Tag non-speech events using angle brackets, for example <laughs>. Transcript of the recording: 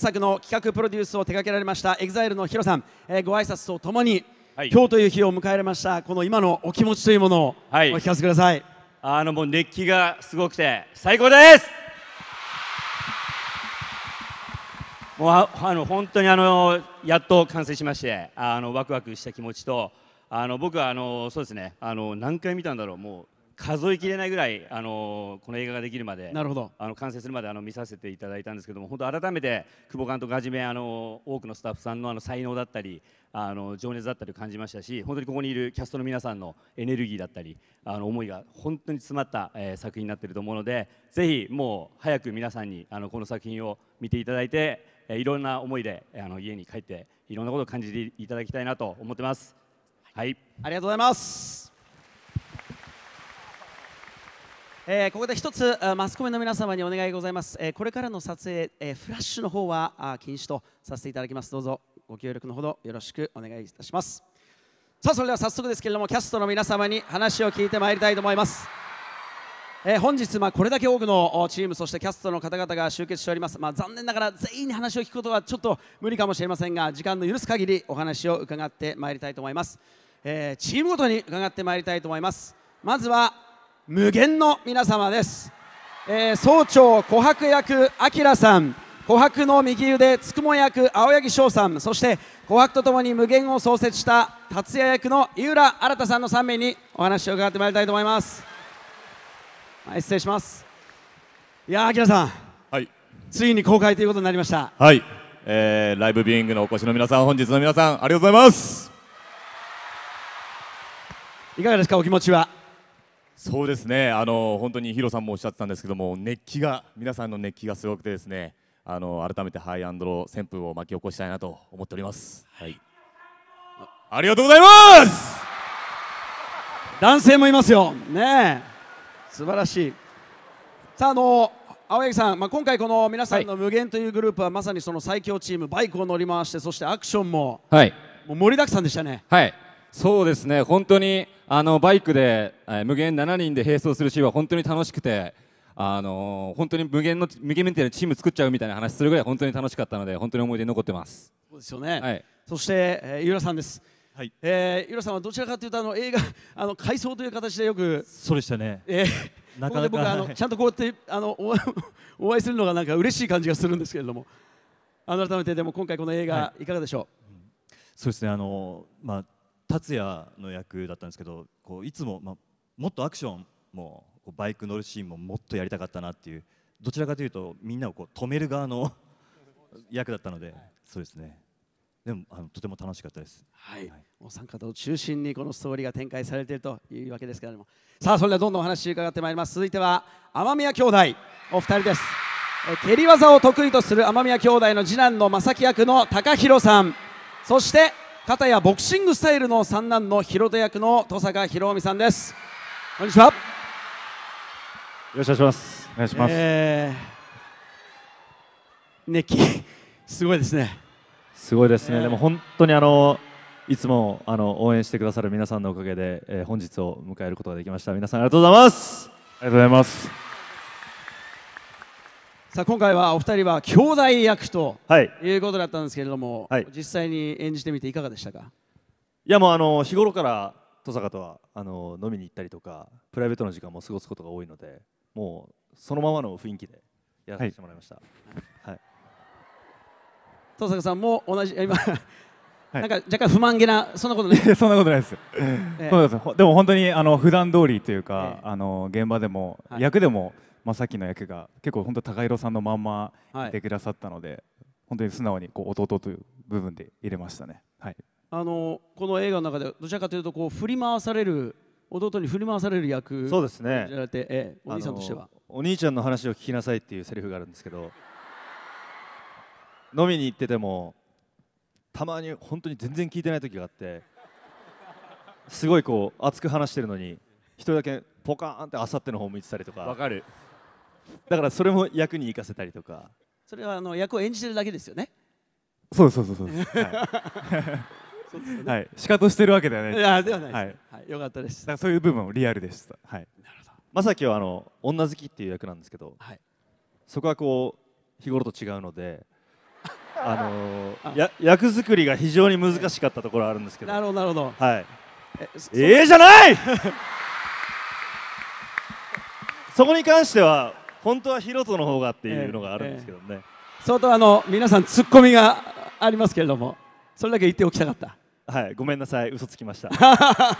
作の企画プロデュースを手掛けられましたエグザイルのヒロさん、えー、ご挨拶とともに、はい、今日という日を迎えられましたこの今のお気持ちというものをお聞かせください、はい、あのもう熱気がすごくて最高ですもうあの本当にあのやっと完成しましてあのワクワクした気持ちとあの僕はあのそうですねあの何回見たんだろうもう数えきれないぐらい、あのこの映画ができるまでなるほどあの完成するまであの見させていただいたんですけども本当改めて久保監督はじめ、あの多くのスタッフさんのあの才能だったりあの情熱だったりを感じましたし本当にここにいるキャストの皆さんのエネルギーだったりあの思いが本当に詰まった、えー、作品になっていると思うのでぜひもう早く皆さんにあのこの作品を見ていただいて、えー、いろんな思いであの家に帰っていろんなことを感じていただきたいなと思ってます。はい、ありがとうございますえー、ここで一つマスコミの皆様にお願いございます、えー、これからの撮影、えー、フラッシュの方は禁止とさせていただきますどうぞご協力のほどよろしくお願いいたしますさあそれでは早速ですけれどもキャストの皆様に話を聞いてまいりたいと思います、えー、本日、まあ、これだけ多くのチームそしてキャストの方々が集結しております、まあ、残念ながら全員に話を聞くことはちょっと無理かもしれませんが時間の許す限りお話を伺ってまいりたいと思います、えチームごとに伺ってまいりたいと思いますまずは無限の皆様です、えー、総長琥珀役明さん琥珀の右腕つくも役青柳翔さんそして琥珀とともに無限を創設した達也役の井浦新さんの3名にお話を伺ってまいりたいと思います、はい、失礼しますいや明さん、はい、ついに公開ということになりましたはい、えー、ライブビューイングのお越しの皆さん本日の皆さんありがとうございますいかがですかお気持ちはそうですねあの本当にヒロさんもおっしゃってたんですけども熱気が皆さんの熱気がすごくてですねあの改めてハイアンドロー旋風を巻き起こしたいなと思っておりますはいありがとうございます男性もいますよね素晴らしいさああの青柳さん、まあ、今回この皆さんの無限というグループはまさにその最強チームバイクを乗り回してそしてアクションも、はい、もう盛りだくさんでしたねはいそうですね本当にあのバイクで、えー、無限7人で並走するシーンは本当に楽しくてあのー、本当に無限の無限みたいなチーム作っちゃうみたいな話するぐらい本当に楽しかったので本当に思い出に残ってますそうですよね、はい、そして、えー、ゆらさんですはい、えー、ゆらさんはどちらかというとあの映画 <laughs> あの回想という形でよくそうでしたね、えー、なかなか僕あの <laughs> ちゃんとこうやってあの <laughs> お会いするのがなんか嬉しい感じがするんですけれども改めてでも今回この映画いかがでしょう、うん、そうですねあのまあ達也の役だったんですけどこういつも、まもっとアクションもうバイク乗るシーンももっとやりたかったなっていうどちらかというとみんなをこう止める側の役だったので、はい、そうですねでもあのとても楽しかったです、はい、はい、お三方を中心にこのストーリーが展開されているというわけですけれどもさあそれではどんどんお話伺ってまいります続いては雨宮兄弟お二人ですえ蹴り技を得意とする雨宮兄弟の次男の正木役の高弘さんそして片やボクシングスタイルの三男の広田役の登坂博臣さんですこんにちはよろしくお願いしますお願いします、えー、熱気すごいですねすごいですね、えー、でも本当にあのいつもあの応援してくださる皆さんのおかげで、えー、本日を迎えることができました皆さんありがとうございますありがとうございますさあ今回はお二人は兄弟役ということだったんですけれども、はい、実際に演じてみていかがでしたかいやもうあの日頃から登坂とはあの飲みに行ったりとかプライベートの時間も過ごすことが多いのでもうそのままの雰囲気でやらせてもらいました、はい、はい、登坂さんも同じ今なんか若干不満げなそんなことない <laughs> そんなことないです、そうですでも本当にあの普段通りというか、あの現場でも、役でも、まあ、さきの役が結構本当高弘さんのまんまでくださったので、本当に素直にこう弟という部分で入れましたね、はい、あのこの映画の中でどちらかというとこう振り回される弟に振り回される役そうですねじゃなくて、ええ、お兄さんとしてはお兄ちゃんの話を聞きなさいっていうセリフがあるんですけど飲みに行っててもたまに本当に全然聞いてない時があってすごいこう熱く話してるのに一人だけポカーンってあさっての方向いてたりとかわかるだからそれも役に生かせたりとかそれはあの役を演じてるだけですよねそうですそうですそうですはいそうはい、仕方してるわけではないいやではないです、はいよかったですだからそういう部分もリアルでした、はい、なるほどまさきはあの女好きっていう役なんですけど、はいそこはこう日頃と違うのであのや役作りが非常に難しかったところあるんですけどなるほどなるほどはいええじゃない <laughs> そこに関しては本当はヒロトの方がっていうのがあるんですけどね、えーえー、相当あの皆さんツッコミがありますけれどもそれだけ言っておきたかったはいごめんなさい嘘つきました <laughs>